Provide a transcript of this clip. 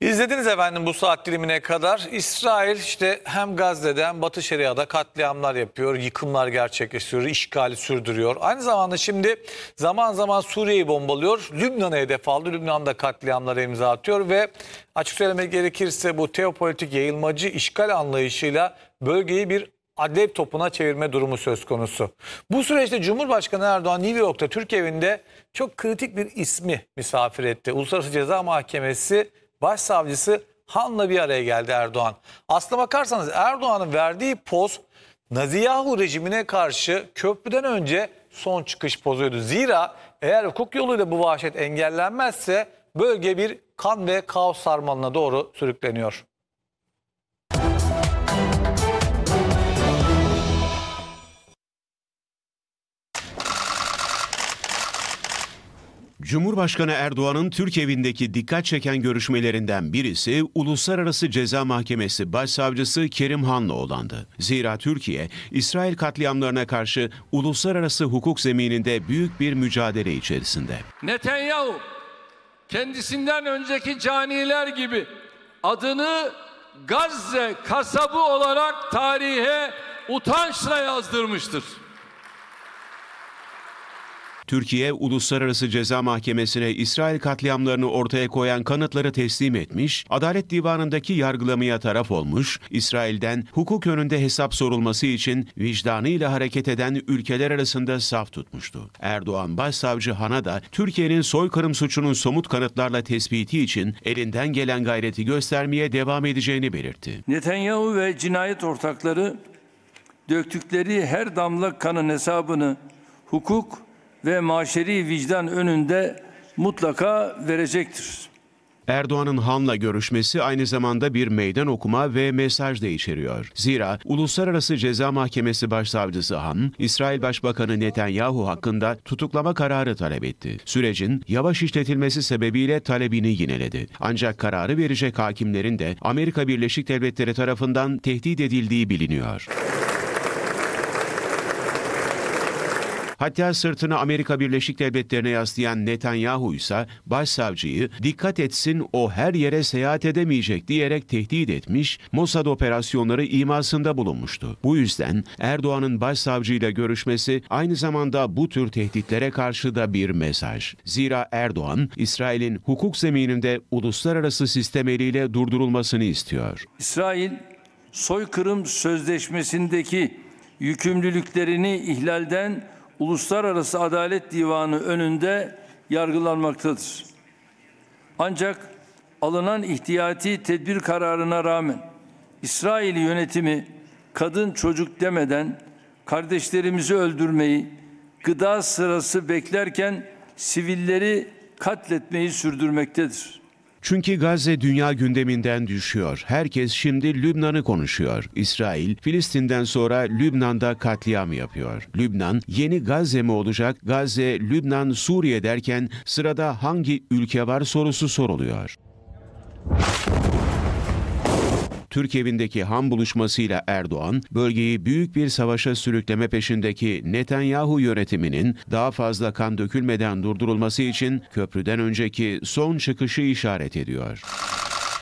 İzlediniz efendim bu saat dilimine kadar. İsrail işte hem Gazze'de hem Batı Şeria'da katliamlar yapıyor, yıkımlar gerçekleştiriyor, işgali sürdürüyor. Aynı zamanda şimdi zaman zaman Suriye'yi bombalıyor, Lübnan'a hedef aldı. Lübnan'da katliamlar imza atıyor ve açık söylemek gerekirse bu teopolitik yayılmacı işgal anlayışıyla bölgeyi bir adlev topuna çevirme durumu söz konusu. Bu süreçte Cumhurbaşkanı Erdoğan New York'ta Türk evinde çok kritik bir ismi misafir etti. Uluslararası Ceza Mahkemesi başsavcısı Han'la bir araya geldi Erdoğan. Aslına bakarsanız Erdoğan'ın verdiği poz Naziyahu rejimine karşı köprüden önce son çıkış pozuydu. Zira eğer hukuk yoluyla bu vahşet engellenmezse bölge bir kan ve kaos sarmalına doğru sürükleniyor. Cumhurbaşkanı Erdoğan'ın Türk evindeki dikkat çeken görüşmelerinden birisi Uluslararası Ceza Mahkemesi Başsavcısı Kerim Han'la olandı. Zira Türkiye, İsrail katliamlarına karşı uluslararası hukuk zemininde büyük bir mücadele içerisinde. Netanyahu kendisinden önceki caniler gibi adını Gazze kasabı olarak tarihe utançla yazdırmıştır. Türkiye Uluslararası Ceza Mahkemesi'ne İsrail katliamlarını ortaya koyan kanıtları teslim etmiş, Adalet Divanı'ndaki yargılamaya taraf olmuş, İsrail'den hukuk önünde hesap sorulması için vicdanıyla hareket eden ülkeler arasında saf tutmuştu. Erdoğan Başsavcı Han'a da Türkiye'nin soykırım suçunun somut kanıtlarla tespiti için elinden gelen gayreti göstermeye devam edeceğini belirtti. Netanyahu ve cinayet ortakları döktükleri her damla kanın hesabını hukuk ve maşeri vicdan önünde mutlaka verecektir. Erdoğan'ın Han'la görüşmesi aynı zamanda bir meydan okuma ve mesaj da içeriyor. Zira Uluslararası Ceza Mahkemesi Başsavcısı Han, İsrail Başbakanı Netanyahu hakkında tutuklama kararı talep etti. Sürecin yavaş işletilmesi sebebiyle talebini yineledi. Ancak kararı verecek hakimlerin de Amerika Birleşik Devletleri tarafından tehdit edildiği biliniyor. Hatta sırtını Amerika Birleşik Devletleri'ne yaslayan Netanyahu ise başsavcıyı dikkat etsin o her yere seyahat edemeyecek diyerek tehdit etmiş, Mossad operasyonları imasında bulunmuştu. Bu yüzden Erdoğan'ın başsavcıyla görüşmesi aynı zamanda bu tür tehditlere karşı da bir mesaj. Zira Erdoğan, İsrail'in hukuk zemininde uluslararası sistem eliyle durdurulmasını istiyor. İsrail soykırım sözleşmesindeki yükümlülüklerini ihlalden Uluslararası Adalet Divanı önünde yargılanmaktadır. Ancak alınan ihtiyati tedbir kararına rağmen İsrail yönetimi kadın çocuk demeden kardeşlerimizi öldürmeyi, gıda sırası beklerken sivilleri katletmeyi sürdürmektedir. Çünkü Gazze dünya gündeminden düşüyor. Herkes şimdi Lübnan'ı konuşuyor. İsrail, Filistin'den sonra Lübnan'da katliam yapıyor. Lübnan yeni Gazze mi olacak? Gazze, Lübnan, Suriye derken sırada hangi ülke var sorusu soruluyor. Türk evindeki ham buluşmasıyla Erdoğan, bölgeyi büyük bir savaşa sürükleme peşindeki Netanyahu yönetiminin daha fazla kan dökülmeden durdurulması için köprüden önceki son çıkışı işaret ediyor.